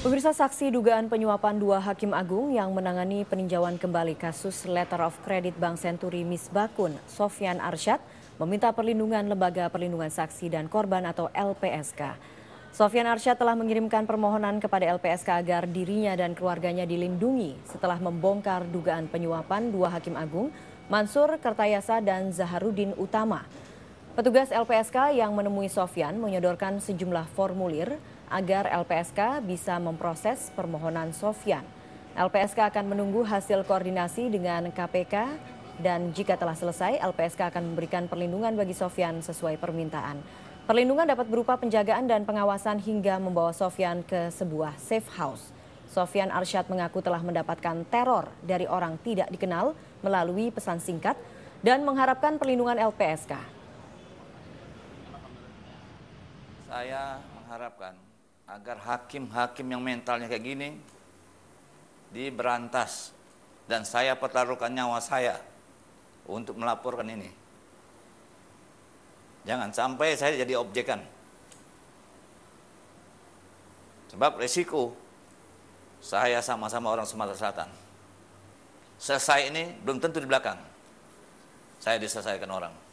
Pemirsa saksi dugaan penyuapan dua hakim agung yang menangani peninjauan kembali kasus letter of credit Bank Senturi Bakun, Sofyan Arsyad, meminta perlindungan Lembaga Perlindungan Saksi dan Korban atau LPSK. Sofyan Arsyad telah mengirimkan permohonan kepada LPSK agar dirinya dan keluarganya dilindungi setelah membongkar dugaan penyuapan dua hakim agung, Mansur Kertayasa dan Zaharudin Utama. Petugas LPSK yang menemui Sofyan menyodorkan sejumlah formulir agar LPSK bisa memproses permohonan Sofyan. LPSK akan menunggu hasil koordinasi dengan KPK dan jika telah selesai, LPSK akan memberikan perlindungan bagi Sofyan sesuai permintaan. Perlindungan dapat berupa penjagaan dan pengawasan hingga membawa Sofyan ke sebuah safe house. Sofian Arsyad mengaku telah mendapatkan teror dari orang tidak dikenal melalui pesan singkat dan mengharapkan perlindungan LPSK. Saya mengharapkan agar hakim-hakim yang mentalnya kayak gini diberantas dan saya pertaruhkan nyawa saya untuk melaporkan ini. Jangan sampai saya jadi objekan. Sebab resiko saya sama-sama orang Sumatera Selatan. Selesai ini belum tentu di belakang. Saya diselesaikan orang.